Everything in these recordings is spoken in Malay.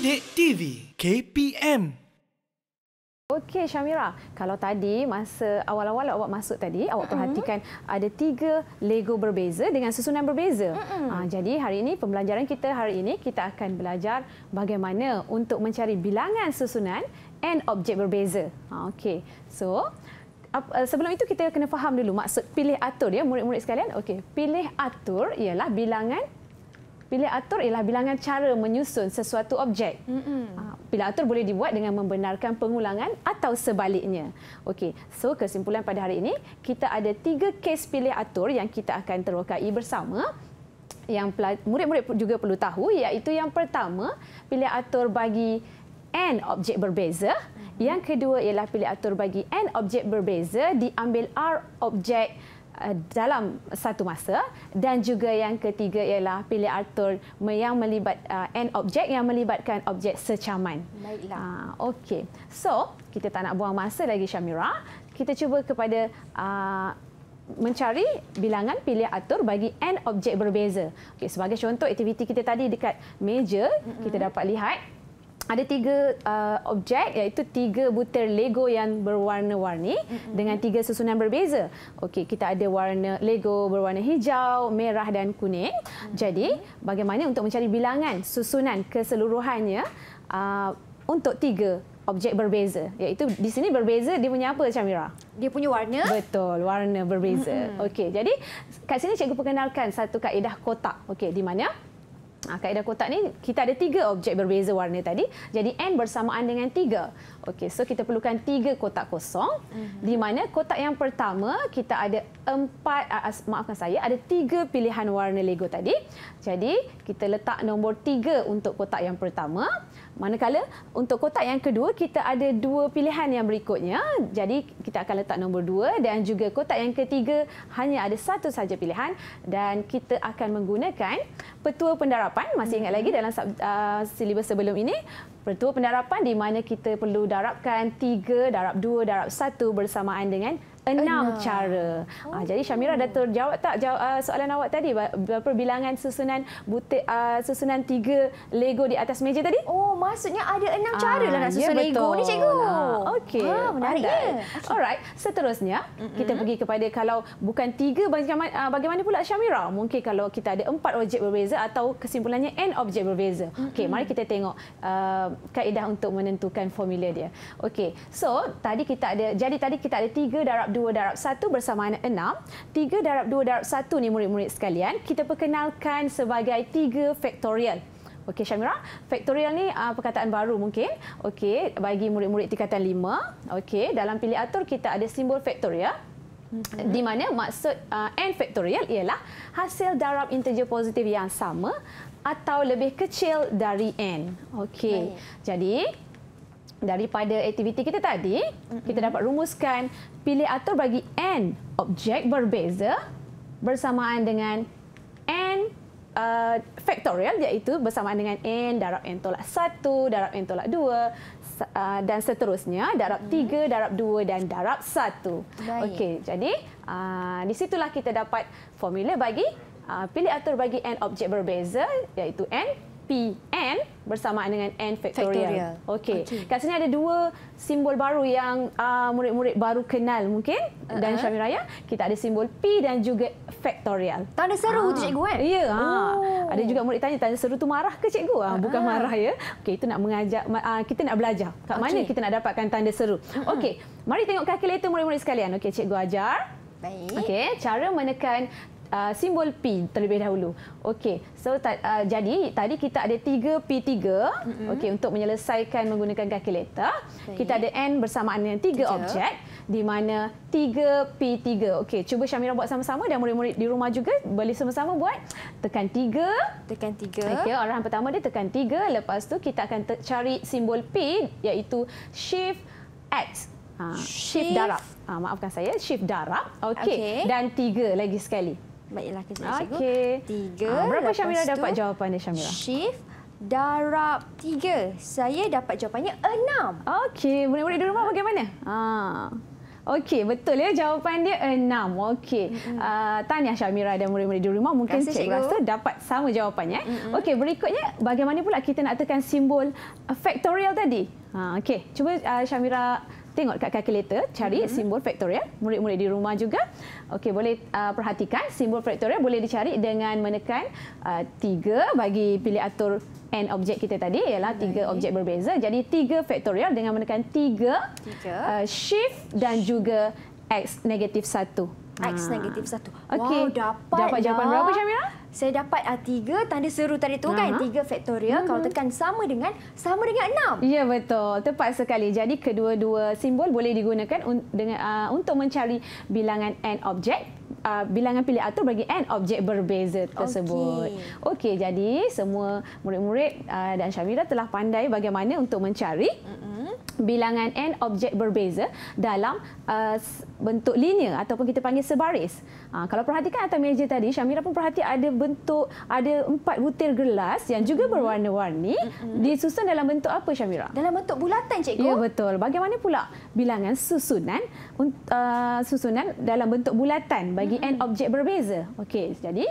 Sidik TV KPM. Okey Syamira, kalau tadi masa awal-awal awak masuk tadi, awak perhatikan mm-hmm. ada tiga Lego berbeza dengan susunan berbeza. Mm-hmm. Ha, jadi hari ini pembelajaran kita hari ini kita akan belajar bagaimana untuk mencari bilangan susunan and objek berbeza. Ha, Okey, so eh, sebelum itu kita kena faham dulu maksud pilih atur ya murid-murid sekalian. Okey, pilih atur ialah bilangan Pilih atur ialah bilangan cara menyusun sesuatu objek. Ah, pilih atur boleh dibuat dengan membenarkan pengulangan atau sebaliknya. Okey, so kesimpulan pada hari ini, kita ada tiga kes pilih atur yang kita akan terokai bersama yang murid-murid juga perlu tahu iaitu yang pertama pilih atur bagi n objek berbeza mm-hmm. yang kedua ialah pilih atur bagi n objek berbeza diambil r objek Eh, dalam satu masa dan juga yang ketiga ialah pilih Arthur yang melibat uh, eh, end objek yang melibatkan objek secaman. Baiklah. Uh, Okey. So, kita tak nak buang masa lagi Shamira. Kita cuba kepada uh, mencari bilangan pilih Arthur bagi n objek berbeza. Okey, sebagai contoh aktiviti kita tadi dekat meja, mm-hmm. kita dapat lihat ada tiga uh, objek iaitu tiga butir Lego yang berwarna-warni mm-hmm. dengan tiga susunan berbeza. Okey, kita ada warna Lego berwarna hijau, merah dan kuning. Mm-hmm. Jadi, bagaimana untuk mencari bilangan susunan keseluruhannya uh, untuk tiga objek berbeza? Iaitu di sini berbeza dia punya apa, Chamira? Dia punya warna. Betul, warna berbeza. Mm-hmm. Okey, jadi kat sini cikgu perkenalkan satu kaedah kotak. Okey, di mana? Ha, kaedah kotak ni kita ada tiga objek berbeza warna tadi. Jadi N bersamaan dengan tiga. Okey, so kita perlukan tiga kotak kosong. Mm -hmm. Di mana kotak yang pertama kita ada empat, ah, maafkan saya, ada tiga pilihan warna Lego tadi. Jadi kita letak nombor tiga untuk kotak yang pertama. Manakala untuk kotak yang kedua kita ada dua pilihan yang berikutnya. Jadi kita akan letak nombor dua dan juga kotak yang ketiga hanya ada satu saja pilihan dan kita akan menggunakan petua pendarapan. Masih ingat mhm. lagi dalam uh, silibus sebelum ini bertuah pendarapan di mana kita perlu darabkan 3, darab 2, darab 1 bersamaan dengan enam cara. Ah, oh. Jadi Syamira dah terjawab tak ah, soalan awak tadi berapa bilangan susunan butik ah, susunan tiga Lego di atas meja tadi? Oh, maksudnya ada enam cara lah nak ya, susun ya, Lego ni cikgu. Okey. Ha, menarik ya. Alright, seterusnya mm-hmm. kita pergi kepada kalau bukan tiga bagaimana bagaimana pula Syamira? Mungkin kalau kita ada empat objek berbeza atau kesimpulannya n objek berbeza. Mm-hmm. Okey, mari kita tengok uh, kaedah untuk menentukan formula dia. Okey. So, tadi kita ada jadi tadi kita ada tiga darab 2 darab 1 bersamaan anak 6. 3 darab 2 darab 1 ni murid-murid sekalian, kita perkenalkan sebagai 3 faktorial. Okey Syamira, faktorial ni uh, perkataan baru mungkin. Okey, bagi murid-murid tingkatan 5. Okey, dalam pilih atur kita ada simbol faktorial. Mm-hmm. Di mana maksud uh, n faktorial ialah hasil darab integer positif yang sama atau lebih kecil dari n. Okey. Jadi daripada aktiviti kita tadi, mm-hmm. kita dapat rumuskan pilih atur bagi n objek berbeza bersamaan dengan n uh, faktorial iaitu bersamaan dengan n darab n tolak 1, darab n tolak 2 uh, dan seterusnya darab mm-hmm. darab 2 dan darab 1. Okey, jadi uh, di situlah kita dapat formula bagi uh, pilih atur bagi n objek berbeza iaitu n PN bersamaan dengan N factorial. Okey. Okay. Kat sini ada dua simbol baru yang uh, murid-murid baru kenal mungkin uh-huh. dan Syamiraya. Kita ada simbol P dan juga factorial. Tanda seru ah. tu cikgu kan? Ya. Ah. Oh. Ha. Ada juga murid tanya tanda seru tu marah ke cikgu? Ha. Bukan uh marah ya. Okey, itu nak mengajar. uh, kita nak belajar. Kat okay. mana kita nak dapatkan tanda seru? Uh-huh. Okey. Mari tengok kalkulator murid-murid sekalian. Okey, cikgu ajar. Baik. Okey, cara menekan uh, simbol P terlebih dahulu. Okey, so uh, jadi tadi kita ada 3 P3 mm-hmm. okay, untuk menyelesaikan menggunakan kalkulator. Okay. Kita ada N bersamaan dengan 3, 3. objek di mana 3 P3. Okey, cuba Syamira buat sama-sama dan murid-murid di rumah juga boleh sama-sama buat. Tekan 3. Tekan 3. Okey, arahan pertama dia tekan 3. Lepas tu kita akan cari simbol P iaitu Shift X. Ha, shift, shift darab. Ha, maafkan saya, shift darab. Okey. Okay. Dan tiga lagi sekali. Baiklah, kita cikgu. Okey. Tiga. Ah, berapa Syamira dapat jawapannya, Syamira? Shift. Darab tiga. Saya dapat jawapannya enam. Okey. Murid-murid di rumah bagaimana? Ha. Okey, betul ya jawapan dia enam. Okey. Mm-hmm. Uh, ah, tanya Syamira dan murid-murid di rumah mungkin Kasih, cikgu rasa dapat sama jawapannya. Mm-hmm. Okey, berikutnya bagaimana pula kita nak tekan simbol factorial tadi? Ha, okey. Cuba uh, Syamira tengok dekat kalkulator, cari mm-hmm. simbol faktorial. Murid-murid di rumah juga. Okey, boleh uh, perhatikan simbol faktorial boleh dicari dengan menekan uh, 3 bagi pilih atur n objek kita tadi ialah 3 objek berbeza. Jadi 3 faktorial dengan menekan 3, 3. Uh, shift dan juga x negatif 1. X ha. negatif satu. Okay. dapat Dapat ya. jawapan dah. berapa, Syamira? Saya dapat uh, tiga tanda seru tadi tu uh -huh. kan. Tiga faktorial. Uh mhm. -huh. Kalau tekan sama dengan, sama dengan enam. Ya, betul. Tepat sekali. Jadi, kedua-dua simbol boleh digunakan un dengan, uh, untuk mencari bilangan N objek. Uh, bilangan pilih atur bagi N objek berbeza tersebut. Okey, okay, jadi semua murid-murid uh, dan Syamira telah pandai bagaimana untuk mencari... Uh -uh bilangan n objek berbeza dalam uh, bentuk linear ataupun kita panggil sebaris. Ha, kalau perhatikan atas meja tadi, Syamira pun perhati ada bentuk, ada empat butir gelas yang juga mm -hmm. berwarna-warni. Mm -hmm. Disusun dalam bentuk apa, Syamira? Dalam bentuk bulatan, Cikgu. Ya, betul. Bagaimana pula bilangan susunan uh, susunan dalam bentuk bulatan bagi mm -hmm. n objek berbeza? Okey, jadi...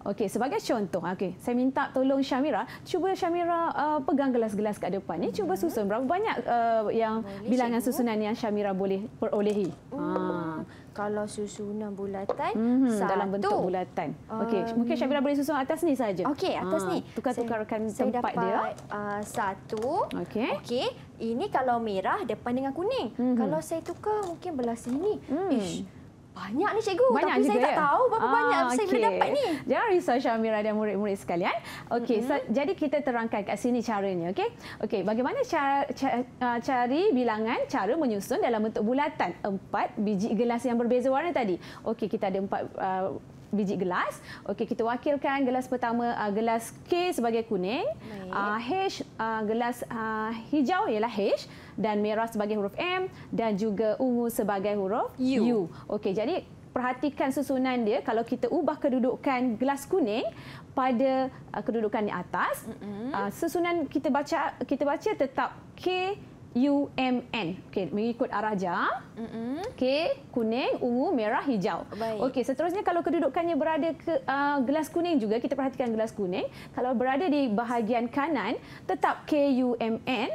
Okey, sebagai contoh, ah, okey, saya minta tolong Syamira, cuba Syamira uh, pegang gelas-gelas kat depan ni, eh. cuba susun berapa banyak uh, yang boleh bilangan cikgu. susunan yang Syamira boleh perolehi. Hmm. Ha. Kalau susunan bulatan, hmm, satu. dalam bentuk bulatan. Okey, um, mungkin Syamira boleh susun atas ni saja. Okey, atas ha. ni. Tukar-tukarkan tempat dia. Uh, satu. Okey. Okey, ini kalau merah depan dengan kuning. Hmm. Kalau saya tukar mungkin belah sini. Hmm. Ish. Banyak ni cikgu. Banyak Tapi juga saya ya? tak tahu berapa ah, banyak okay. saya boleh dapat ni. Jangan risau Syamira dan murid-murid sekalian. Okey, mm -hmm. so, jadi kita terangkan kat sini caranya. Okey, okay, bagaimana cara, cara, ah, cari bilangan, cara menyusun dalam bentuk bulatan empat biji gelas yang berbeza warna tadi. Okey, kita ada empat uh, biji gelas. Okey, kita wakilkan gelas pertama uh, gelas K sebagai kuning, uh, H uh, gelas uh, hijau ialah H dan merah sebagai huruf M dan juga ungu sebagai huruf U. U. Okey, jadi perhatikan susunan dia kalau kita ubah kedudukan gelas kuning pada uh, kedudukan di atas, mm -hmm. uh, susunan kita baca kita baca tetap K U M N, Okey, mengikut arah jam. Mm -hmm. Okey, kuning, ungu, merah, hijau. Okey, seterusnya kalau kedudukannya berada ke uh, gelas kuning juga, kita perhatikan gelas kuning. Kalau berada di bahagian kanan, tetap K U M N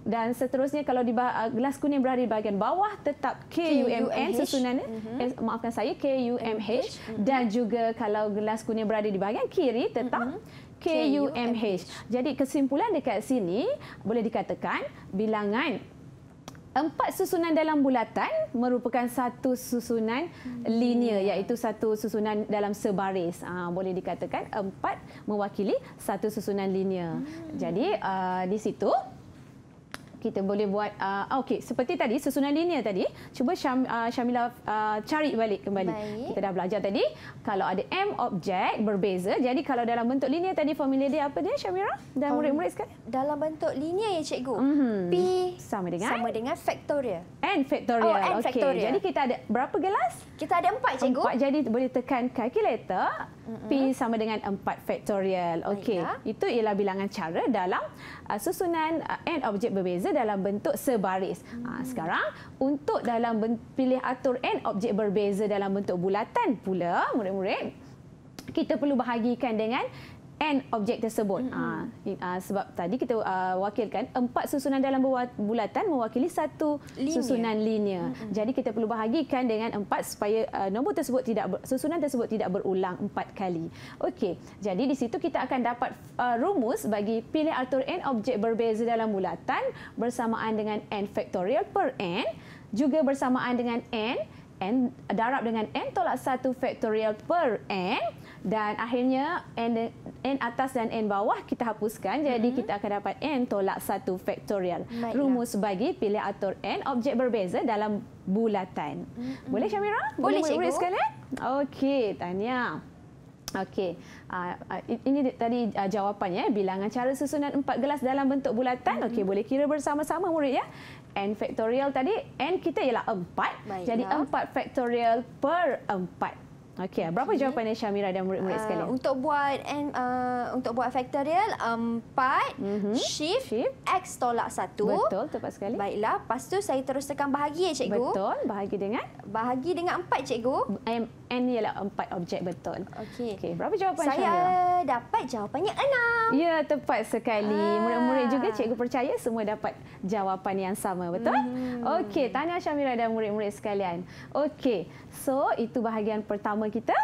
Dan seterusnya kalau di uh, gelas kuning berada di bahagian bawah tetap KUMN susunannya mm -hmm. eh, maafkan saya K KUMH mm -hmm. dan mm-hmm. juga kalau gelas kuning berada di bahagian kiri tetap mm -hmm. KUMH. K-U-M-H. Jadi kesimpulan dekat sini boleh dikatakan bilangan empat susunan dalam bulatan merupakan satu susunan hmm. linear iaitu satu susunan dalam sebaris. Ha, boleh dikatakan empat mewakili satu susunan linear. Hmm. Jadi uh, di situ kita boleh buat uh, okey seperti tadi susunan linear tadi cuba Syam, uh, Syamila uh, cari balik kembali Baik. kita dah belajar tadi kalau ada m objek berbeza jadi kalau dalam bentuk linear tadi formula dia apa dia Syamira dan murid-murid sekali dalam bentuk linear ya cikgu mm-hmm. p sama dengan sama dengan faktorial n faktorial oh, okey jadi kita ada berapa gelas kita ada empat cikgu empat jadi boleh tekan calculator mm-hmm. p sama dengan empat faktorial okey itu ialah bilangan cara dalam uh, susunan uh, n objek berbeza dalam bentuk sebaris. Ha, hmm. sekarang untuk dalam pilih atur n objek berbeza dalam bentuk bulatan pula murid-murid kita perlu bahagikan dengan n objek tersebut. Mm -hmm. uh, sebab tadi kita uh, wakilkan empat susunan dalam bulatan mewakili satu linear. susunan linear. Mm -hmm. Jadi kita perlu bahagikan dengan empat supaya uh, nombor tersebut tidak ber, susunan tersebut tidak berulang empat kali. Okey, jadi di situ kita akan dapat uh, rumus bagi pilih atur n objek berbeza dalam bulatan bersamaan dengan n factorial per n juga bersamaan dengan n n darab dengan n tolak 1 factorial per n dan akhirnya n, n atas dan n bawah kita hapuskan jadi mm -hmm. kita akan dapat n tolak 1 faktorial rumus bagi pilih atur n objek berbeza dalam bulatan mm -hmm. boleh Syamira boleh cikgu sekali okey tanya okey uh, uh, ini tadi uh, jawapannya bilangan cara susunan empat gelas dalam bentuk bulatan mm -hmm. okey boleh kira bersama-sama murid ya n faktorial tadi n kita ialah 4 jadi 4 faktorial per 4 Okey, berapa okay. jawapan Syamira dan murid-murid uh, ah, sekalian? Untuk buat and uh, untuk buat faktorial empat, mm-hmm. shift, shift x tolak satu. Betul, tepat sekali. Baiklah, lepas tu saya terus tekan bahagi ya cikgu. Betul, bahagi dengan? Bahagi dengan empat cikgu. N ialah empat objek betul. Okey. Okey, berapa jawapan saya? Saya dapat jawapannya enam. Ya, tepat sekali. Ah. Murid-murid juga cikgu percaya semua dapat jawapan yang sama, betul? Hmm. Okey, tanya Syamira dan murid-murid sekalian. Okey. So, itu bahagian pertama kita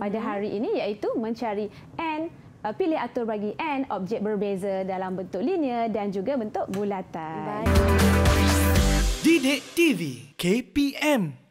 pada mhm. hari ini iaitu mencari N uh, pilih atur bagi N objek berbeza dalam bentuk linear dan juga bentuk bulatan. Bye. TV KPM